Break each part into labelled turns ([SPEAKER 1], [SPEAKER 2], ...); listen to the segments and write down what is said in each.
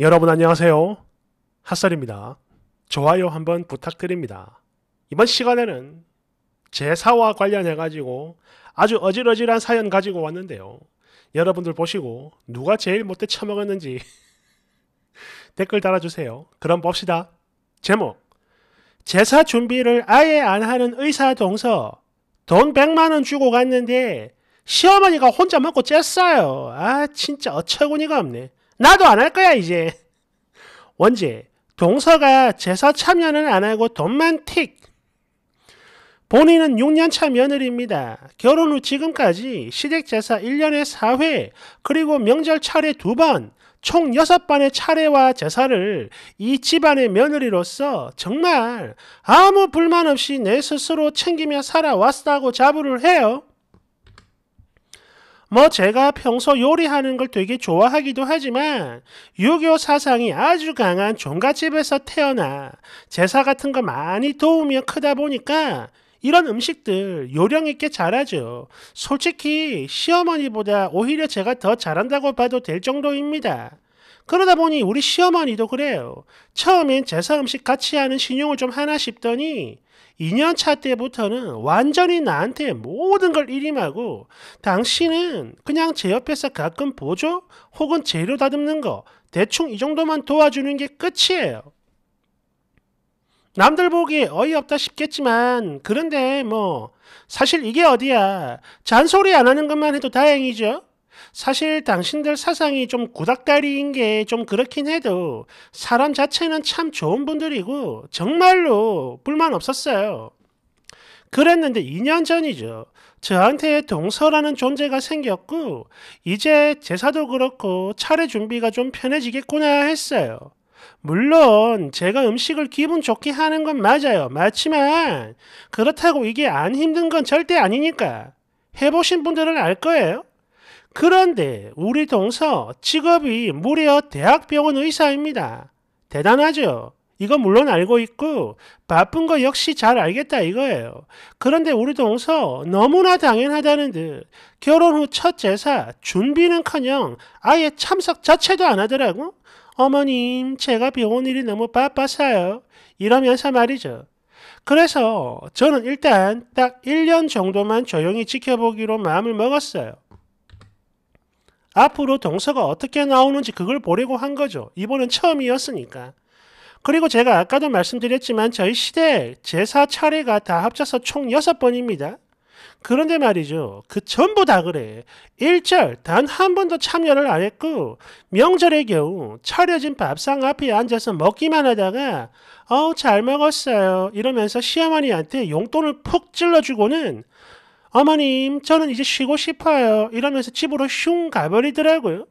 [SPEAKER 1] 여러분 안녕하세요. 핫설입니다. 좋아요 한번 부탁드립니다. 이번 시간에는 제사와 관련해 가지고 아주 어질어질한 사연 가지고 왔는데요. 여러분들 보시고 누가 제일 못해 처먹었는지 댓글 달아주세요. 그럼 봅시다. 제목 제사 준비를 아예 안 하는 의사 동서 돈 100만원 주고 갔는데 시어머니가 혼자 먹고 쬐어요. 아 진짜 어처구니가 없네. 나도 안 할 거야 이제. 원제 동서가 제사 참여는 안 하고 돈만 틱. 본인은 6년차 며느리입니다. 결혼 후 지금까지 시댁 제사 1년에 4회, 그리고 명절 차례 2번, 총 6번의 차례와 제사를 이 집안의 며느리로서 정말 아무 불만 없이 내 스스로 챙기며 살아왔다고 자부를 해요. 뭐 제가 평소 요리하는 걸 되게 좋아하기도 하지만 유교 사상이 아주 강한 종갓집에서 태어나 제사 같은 거 많이 도우며 크다 보니까 이런 음식들 요령 있게 잘하죠. 솔직히 시어머니보다 오히려 제가 더 잘한다고 봐도 될 정도입니다. 그러다 보니 우리 시어머니도 그래요. 처음엔 제사 음식 같이 하는 신용을 좀 하나 싶더니 2년차 때부터는 완전히 나한테 모든 걸 일임하고 당신은 그냥 제 옆에서 가끔 보조 혹은 재료 다듬는 거 대충 이 정도만 도와주는 게 끝이에요. 남들 보기에 어이없다 싶겠지만 그런데 뭐 사실 이게 어디야 잔소리 안 하는 것만 해도 다행이죠. 사실 당신들 사상이 좀 구닥다리인 게 좀 그렇긴 해도 사람 자체는 참 좋은 분들이고 정말로 불만 없었어요. 그랬는데 2년 전이죠. 저한테 동서라는 존재가 생겼고 이제 제사도 그렇고 차례 준비가 좀 편해지겠구나 했어요. 물론 제가 음식을 기분 좋게 하는 건 맞아요. 맞지만 그렇다고 이게 안 힘든 건 절대 아니니까 해보신 분들은 알 거예요. 그런데 우리 동서 직업이 무려 대학병원 의사입니다. 대단하죠? 이건 물론 알고 있고 바쁜 거 역시 잘 알겠다 이거예요. 그런데 우리 동서 너무나 당연하다는 듯 결혼 후 첫 제사 준비는커녕 아예 참석 자체도 안 하더라고. 어머님 제가 병원 일이 너무 바빠서요. 이러면서 말이죠. 그래서 저는 일단 딱 1년 정도만 조용히 지켜보기로 마음을 먹었어요. 앞으로 동서가 어떻게 나오는지 그걸 보려고 한 거죠. 이번은 처음이었으니까. 그리고 제가 아까도 말씀드렸지만 저희 시대 제사 차례가 다 합쳐서 총 6번입니다. 그런데 말이죠. 그 전부 다 그래. 1절 단 한 번도 참여를 안 했고 명절의 경우 차려진 밥상 앞에 앉아서 먹기만 하다가 어우 잘 먹었어요 이러면서 시어머니한테 용돈을 푹 찔러주고는 어머님, 저는 이제 쉬고 싶어요. 이러면서 집으로 슝 가버리더라고요.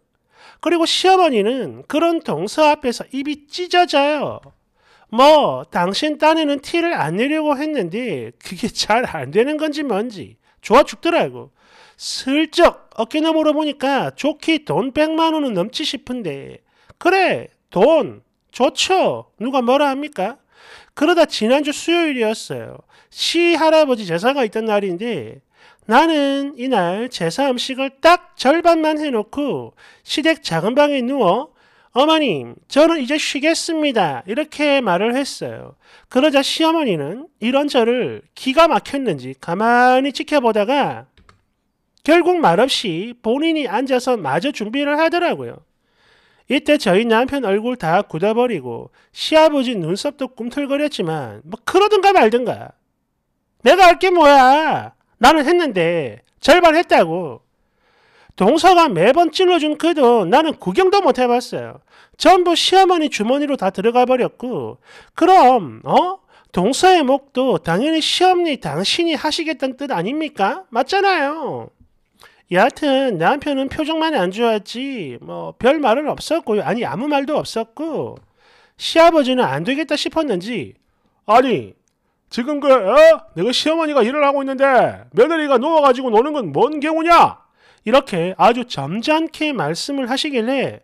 [SPEAKER 1] 그리고 시어머니는 그런 동서 앞에서 입이 찢어져요. 뭐, 당신 딴에는 티를 안 내려고 했는데, 그게 잘 안 되는 건지 뭔지, 좋아 죽더라고. 슬쩍 어깨너머로 보니까 좋게 돈 100만 원은 넘지 싶은데, 그래, 돈, 좋죠. 누가 뭐라 합니까? 그러다 지난주 수요일이었어요. 시 할아버지 제사가 있던 날인데 나는 이날 제사 음식을 딱 절반만 해놓고 시댁 작은 방에 누워 어머님, 저는 이제 쉬겠습니다. 이렇게 말을 했어요. 그러자 시어머니는 이런 저를 기가 막혔는지 가만히 지켜보다가 결국 말없이 본인이 앉아서 마저 준비를 하더라고요. 이때 저희 남편 얼굴 다 굳어버리고 시아버지 눈썹도 꿈틀거렸지만 뭐 그러든가 말든가 내가 할 게 뭐야 나는 했는데 절반 했다고. 동서가 매번 찔러준 그도 나는 구경도 못 해봤어요. 전부 시어머니 주머니로 다 들어가 버렸고 그럼 어? 동서의 목도 당연히 시어머니 당신이 하시겠다는 뜻 아닙니까? 맞잖아요. 여하튼 남편은 표정만 이안 좋았지 뭐 별 말은 없었고 아니 아무 말도 없었고 시아버지는 안 되겠다 싶었는지 아니 지금 그 어? 내가 시어머니가 일을 하고 있는데 며느리가 누워가지고 노는 건 뭔 경우냐? 이렇게 아주 점잖게 말씀을 하시길래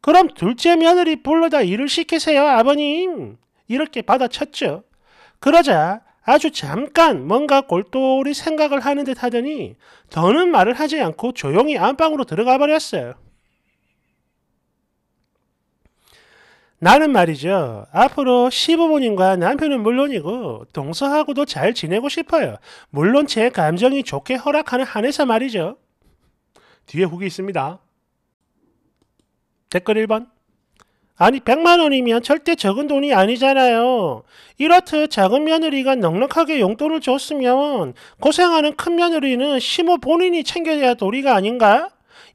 [SPEAKER 1] 그럼 둘째 며느리 불러다 일을 시키세요 아버님 이렇게 받아쳤죠. 그러자 아주 잠깐 뭔가 골똘히 생각을 하는 듯 하더니 더는 말을 하지 않고 조용히 안방으로 들어가 버렸어요. 나는 말이죠. 앞으로 시부모님과 남편은 물론이고 동서하고도 잘 지내고 싶어요. 물론 제 감정이 좋게 허락하는 한에서 말이죠. 뒤에 후기 있습니다. 댓글 1번 아니 100만 원이면 절대 적은 돈이 아니잖아요. 이렇듯 작은 며느리가 넉넉하게 용돈을 줬으면 고생하는 큰 며느리는 시모 본인이 챙겨야 도리가 아닌가?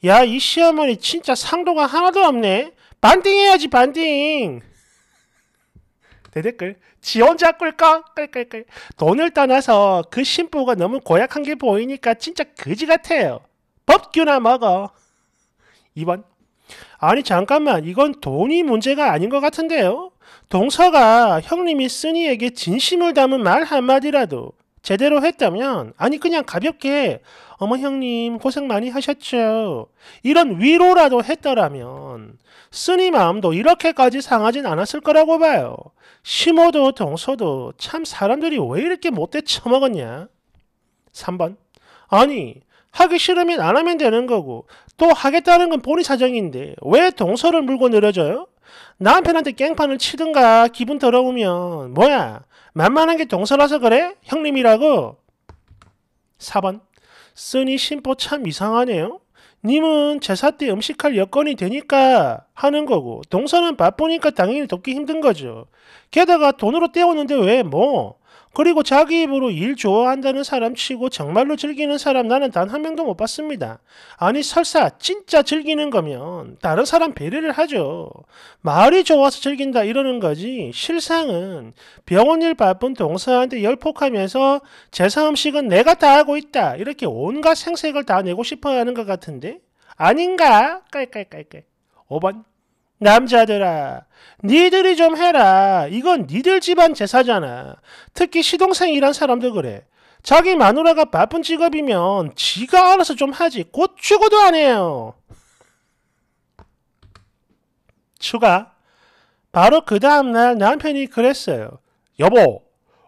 [SPEAKER 1] 야 이 시어머니 진짜 상도가 하나도 없네. 반띵해야지 반띵. 대댓글 지 혼자 꿀까? 깔깔깔 돈을 떠나서 그 신부가 너무 고약한 게 보이니까 진짜 그지 같아요. 법규나 먹어. 2번 아니 잠깐만 이건 돈이 문제가 아닌 것 같은데요? 동서가 형님이 쓰니에게 진심을 담은 말 한마디라도 제대로 했다면 아니 그냥 가볍게 어머 형님 고생 많이 하셨죠 이런 위로라도 했더라면 쓰니 마음도 이렇게까지 상하진 않았을 거라고 봐요 심호도 동서도 참 사람들이 왜 이렇게 못돼 처먹었냐 3번 아니 하기 싫으면 안 하면 되는 거고 또 하겠다는 건 본인 사정인데 왜 동서를 물고 늘어져요? 남편한테 깽판을 치든가 기분 더러우면 뭐야 만만한 게 동서라서 그래? 형님이라고? 4번 쓰니 심보 참 이상하네요. 님은 제사 때 음식할 여건이 되니까 하는 거고 동서는 바쁘니까 당연히 돕기 힘든 거죠. 게다가 돈으로 때웠는데왜 뭐? 그리고 자기 입으로 일 좋아한다는 사람 치고 정말로 즐기는 사람 나는 단 한 명도 못 봤습니다. 아니 설사 진짜 즐기는 거면 다른 사람 배려를 하죠. 말이 좋아서 즐긴다 이러는 거지 실상은 병원 일 바쁜 동서한테 열폭하면서 제사 음식은 내가 다 하고 있다 이렇게 온갖 생색을 다 내고 싶어하는 것 같은데 아닌가? 깔깔깔깔 5번 남자들아, 니들이 좀 해라. 이건 니들 집안 제사잖아. 특히 시동생이란 사람도 그래. 자기 마누라가 바쁜 직업이면 지가 알아서 좀 하지. 곧 죽어도 안 해요. 추가. 바로 그 다음날 남편이 그랬어요. 여보,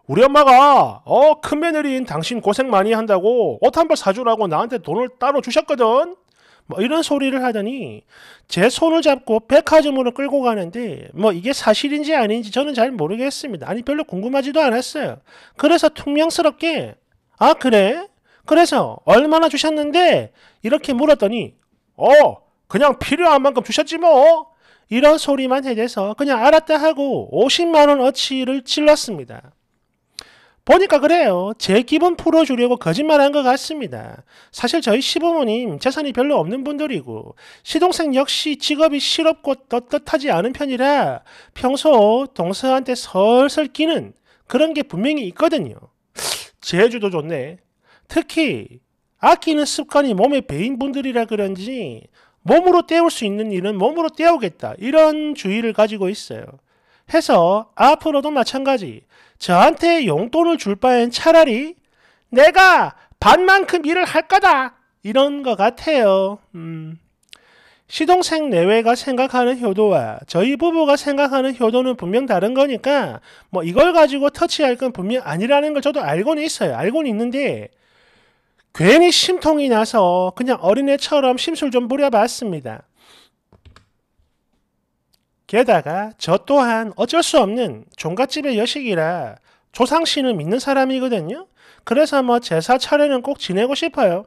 [SPEAKER 1] 우리 엄마가 어 큰며느리인 당신 고생 많이 한다고 옷 한 벌 사주라고 나한테 돈을 따로 주셨거든. 뭐 이런 소리를 하더니 제 손을 잡고 백화점으로 끌고 가는데 뭐 이게 사실인지 아닌지 저는 잘 모르겠습니다. 아니 별로 궁금하지도 않았어요. 그래서 퉁명스럽게 아 그래? 그래서 얼마나 주셨는데 이렇게 물었더니 어 그냥 필요한 만큼 주셨지 뭐 이런 소리만 해대서 그냥 알았다 하고 50만원 어치를 질렀습니다. 보니까 그래요. 제 기분 풀어주려고 거짓말한 것 같습니다. 사실 저희 시부모님 재산이 별로 없는 분들이고 시동생 역시 직업이 실없고 떳떳하지 않은 편이라 평소 동서한테 설설 끼는 그런 게 분명히 있거든요. 제주도 좋네. 특히 아끼는 습관이 몸에 배인 분들이라 그런지 몸으로 때울 수 있는 일은 몸으로 때우겠다 이런 주의를 가지고 있어요. 해서 앞으로도 마찬가지 저한테 용돈을 줄 바엔 차라리 내가 반만큼 일을 할 거다 이런 것 같아요. 음. 시동생 내외가 생각하는 효도와 저희 부부가 생각하는 효도는 분명 다른 거니까 뭐 이걸 가지고 터치할 건 분명 아니라는 걸 저도 알고는 있어요. 알고는 있는데 괜히 심통이 나서 그냥 어린애처럼 심술 좀 부려봤습니다. 게다가 저 또한 어쩔 수 없는 종갓집의 여식이라 조상신을 믿는 사람이거든요. 그래서 뭐 제사 차례는 꼭 지내고 싶어요.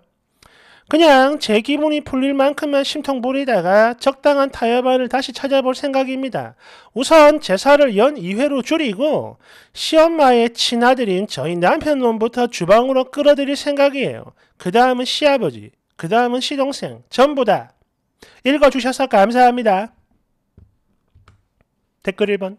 [SPEAKER 1] 그냥 제 기분이 풀릴 만큼만 심통 부리다가 적당한 타협안을 다시 찾아볼 생각입니다. 우선 제사를 연 2회로 줄이고 시엄마의 친아들인 저희 남편놈부터 주방으로 끌어들일 생각이에요. 그 다음은 시아버지, 그 다음은 시동생, 전부 다. 읽어주셔서 감사합니다. 댓글 1번.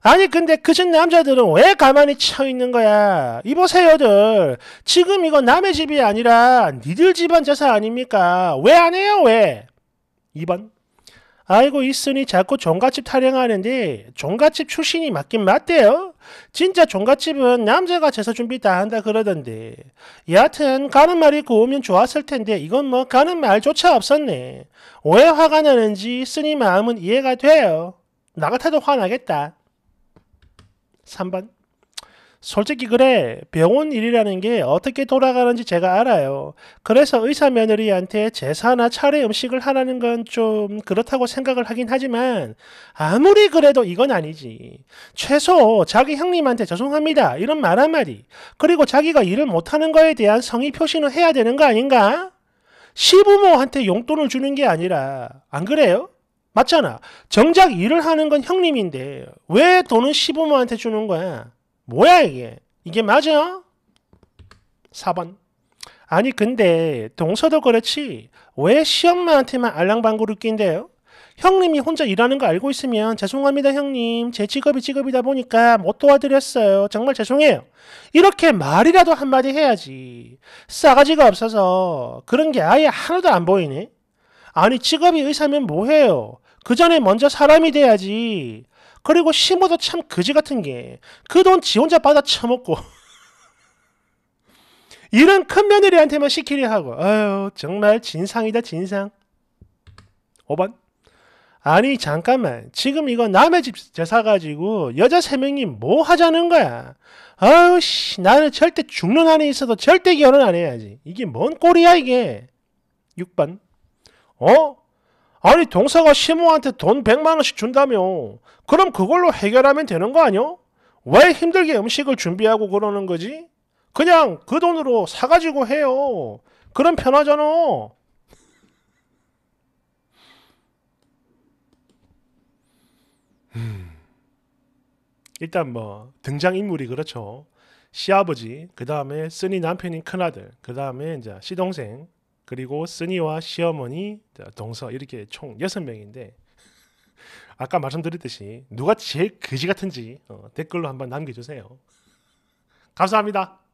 [SPEAKER 1] 아니 근데 그진 남자들은 왜 가만히 처 있는 거야? 이보세요들 지금 이거 남의 집이 아니라 니들 집안 제사 아닙니까? 왜 안 해요 왜? 2번 알고 있으니 자꾸 종갓집 타령하는데 종갓집 출신이 맞긴 맞대요. 진짜 종갓집은 남자가 제사 준비 다 한다 그러던데. 여하튼 가는 말이 고우면 좋았을 텐데 이건 뭐 가는 말조차 없었네. 왜 화가 나는지 쓰니 마음은 이해가 돼요. 나 같아도 화나겠다. 3번. 솔직히 그래 병원 일이라는 게 어떻게 돌아가는지 제가 알아요. 그래서 의사 며느리한테 제사나 차례 음식을 하라는 건 좀 그렇다고 생각을 하긴 하지만 아무리 그래도 이건 아니지. 최소 자기 형님한테 죄송합니다 이런 말 한마디 그리고 자기가 일을 못하는 거에 대한 성의 표시는 해야 되는 거 아닌가? 시부모한테 용돈을 주는 게 아니라 안 그래요? 맞잖아. 정작 일을 하는 건 형님인데 왜 돈은 시부모한테 주는 거야? 뭐야 이게? 이게 맞아? 4번. 아니 근데 동서도 그렇지 왜 시엄마한테만 알랑방구를 낀대요? 형님이 혼자 일하는 거 알고 있으면 죄송합니다 형님 제 직업이 직업이다 보니까 못 도와드렸어요 정말 죄송해요 이렇게 말이라도 한마디 해야지 싸가지가 없어서 그런 게 아예 하나도 안 보이네 아니 직업이 의사면 뭐해요 그 전에 먼저 사람이 돼야지. 그리고 심어도 참 거지 같은 게그 돈 지 혼자 받아 처먹고 이런 큰 며느리한테만 시키려 하고 아유 정말 진상이다 진상 5번 아니 잠깐만 지금 이거 남의 집 제사 가지고 여자 세명이뭐 하자는 거야 아유 씨 나는 절대 죽는 안에 있어도 절대 결혼 안 해야지 이게 뭔 꼴이야 이게 6번 어? 아니 동서가 시모한테 돈 100만 원씩 준다며 그럼 그걸로 해결하면 되는 거 아니야? 왜 힘들게 음식을 준비하고 그러는 거지? 그냥 그 돈으로 사가지고 해요. 그럼 편하잖아. 일단 뭐 등장인물이 그렇죠. 시아버지, 그 다음에 쓰니 남편인 큰아들, 그 다음에 이제 시동생, 그리고 스니와 시어머니, 동서 이렇게 총 여섯 명인데 아까 말씀드렸듯이 누가 제일 그지 같은지 어, 댓글로 한번 남겨주세요. 감사합니다.